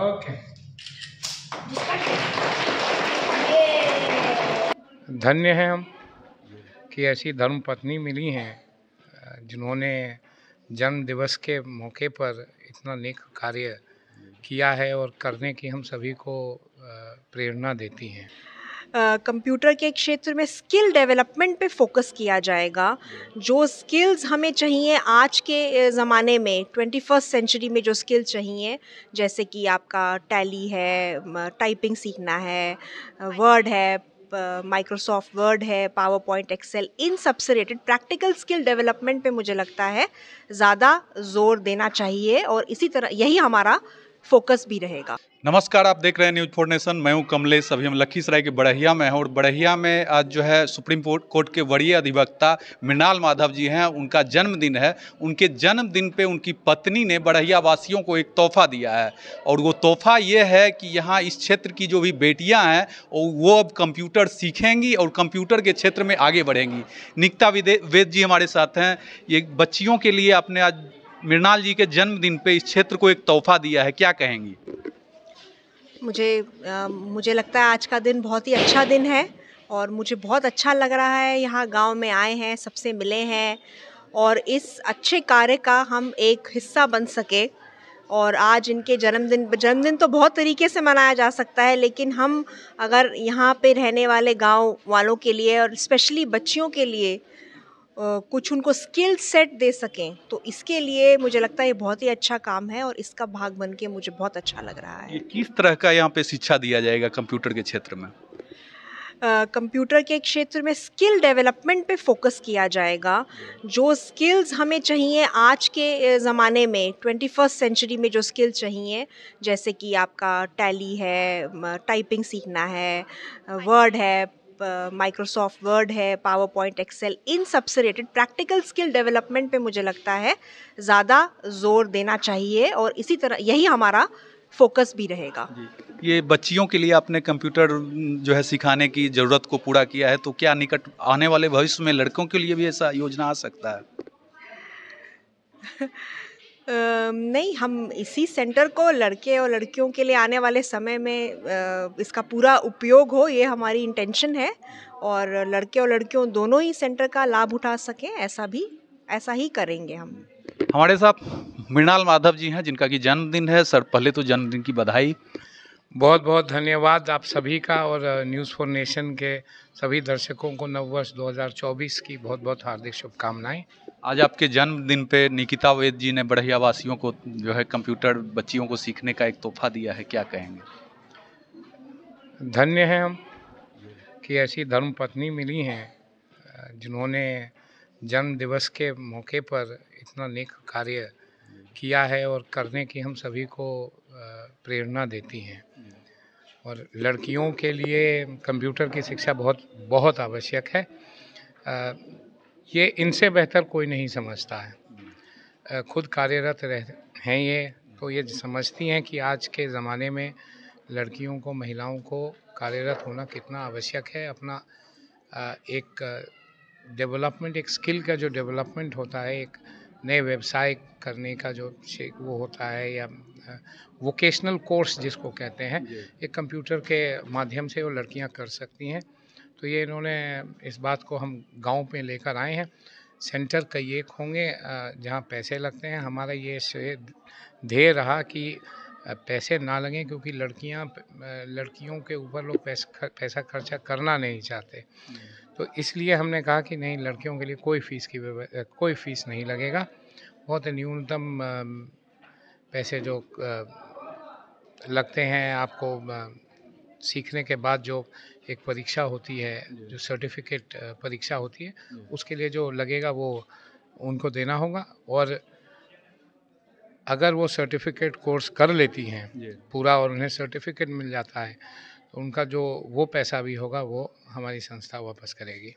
Okay धन्य हैं हम कि ऐसी धर्म पत्नी मिली हैं जिन्होंने जन्म दिवस के मौके पर इतना नेक कार्य किया है और करने की हम सभी को प्रेरणा देती हैं कंप्यूटर के क्षेत्र में स्किल डेवलपमेंट पे फोकस किया जाएगा जो स्किल्स हमें चाहिए आज के ज़माने में ट्वेंटी फर्स्ट सेंचुरी में जो स्किल्स चाहिए जैसे कि आपका टैली है टाइपिंग सीखना है वर्ड है माइक्रोसॉफ्ट वर्ड है पावर पॉइंट एक्सेल इन सबसे रिलेटेड प्रैक्टिकल स्किल डेवलपमेंट पे मुझे लगता है ज़्यादा जोर देना चाहिए और इसी तरह यही हमारा फोकस भी रहेगा नमस्कार आप देख रहे हैं न्यूज फोर नेशन मैं हूं कमलेश अभी हम लखीसराय के बड़हिया में हैं और बड़हिया में आज जो है सुप्रीम कोर्ट कोर्ट के वरीय अधिवक्ता मृणाल माधव जी हैं उनका जन्मदिन है उनके जन्मदिन पे उनकी पत्नी ने बड़हिया वासियों को एक तोहफा दिया है और वो तोहफा ये है कि यहाँ इस क्षेत्र की जो भी बेटियाँ हैं वो अब कंप्यूटर सीखेंगी और कंप्यूटर के क्षेत्र में आगे बढ़ेंगी निकता वेद जी हमारे साथ हैं ये बच्चियों के लिए आपने आज मृणाल जी के जन्मदिन पर इस क्षेत्र को एक तोहफा दिया है क्या कहेंगी मुझे मुझे लगता है आज का दिन बहुत ही अच्छा दिन है और मुझे बहुत अच्छा लग रहा है यहाँ गांव में आए हैं सबसे मिले हैं और इस अच्छे कार्य का हम एक हिस्सा बन सके और आज इनके जन्मदिन जन्मदिन तो बहुत तरीके से मनाया जा सकता है लेकिन हम अगर यहाँ पे रहने वाले गांव वालों के लिए और स्पेशली बच्चियों के लिए कुछ उनको स्किल सेट दे सकें तो इसके लिए मुझे लगता है ये बहुत ही अच्छा काम है और इसका भाग बन के मुझे बहुत अच्छा लग रहा है ये किस तरह का यहाँ पे शिक्षा दिया जाएगा कंप्यूटर के क्षेत्र में कंप्यूटर के क्षेत्र में स्किल डेवलपमेंट पे फोकस किया जाएगा जो स्किल्स हमें चाहिए आज के ज़माने में ट्वेंटी फर्स्ट सेंचुरी में जो स्किल चाहिए जैसे कि आपका टैली है टाइपिंग सीखना है वर्ड है माइक्रोसॉफ्ट वर्ड है पावर पॉइंट एक्सेल इन सबसे रिलेटेड प्रैक्टिकल स्किल डेवलपमेंट पे मुझे लगता है ज़्यादा जोर देना चाहिए और इसी तरह यही हमारा फोकस भी रहेगा ये बच्चियों के लिए आपने कंप्यूटर जो है सिखाने की ज़रूरत को पूरा किया है तो क्या निकट आने वाले भविष्य में लड़कों के लिए भी ऐसा योजना आ सकता है नहीं हम इसी सेंटर को लड़के और लड़कियों के लिए आने वाले समय में इसका पूरा उपयोग हो ये हमारी इंटेंशन है और लड़के और लड़कियों दोनों ही सेंटर का लाभ उठा सकें ऐसा भी ऐसा ही करेंगे हम हमारे साथ मृणाल माधव जी हैं जिनका कि जन्मदिन है सर पहले तो जन्मदिन की बधाई बहुत बहुत धन्यवाद आप सभी का और न्यूज़ फॉर नेशन के सभी दर्शकों को नववर्ष 2024 की बहुत बहुत हार्दिक शुभकामनाएं आज आपके जन्मदिन पे निकिता वेद जी ने बढ़िया वासियों को जो है कंप्यूटर बच्चियों को सीखने का एक तोहफा दिया है क्या कहेंगे धन्य हैं हम कि ऐसी धर्म पत्नी मिली हैं जिन्होंने जन्म दिवस के मौके पर इतना नेक कार्य किया है और करने की हम सभी को प्रेरणा देती हैं और लड़कियों के लिए कंप्यूटर की शिक्षा बहुत बहुत आवश्यक है ये इनसे बेहतर कोई नहीं समझता है खुद कार्यरत रह हैं ये तो ये समझती हैं कि आज के ज़माने में लड़कियों को महिलाओं को कार्यरत होना कितना आवश्यक है अपना एक डेवलपमेंट एक स्किल का जो डेवलपमेंट होता है एक नए व्यवसाय करने का जो वो होता है या वोकेशनल कोर्स जिसको कहते हैं एक कंप्यूटर के माध्यम से वो लड़कियां कर सकती हैं तो ये इन्होंने इस बात को हम गांव पे लेकर आए हैं सेंटर कई एक होंगे जहां पैसे लगते हैं हमारा ये ध्येय रहा कि पैसे ना लगें क्योंकि लड़कियां लड़कियों के ऊपर लोग पैसा पैसा खर्चा करना नहीं चाहते नहीं। तो इसलिए हमने कहा कि नहीं लड़कियों के लिए कोई फ़ीस की कोई फ़ीस नहीं लगेगा बहुत न्यूनतम पैसे जो लगते हैं आपको सीखने के बाद जो एक परीक्षा होती है जो सर्टिफिकेट परीक्षा होती है उसके लिए जो लगेगा वो उनको देना होगा और अगर वो सर्टिफिकेट कोर्स कर लेती हैं पूरा और उन्हें सर्टिफिकेट मिल जाता है तो उनका जो वो पैसा भी होगा वो हमारी संस्था वापस करेगी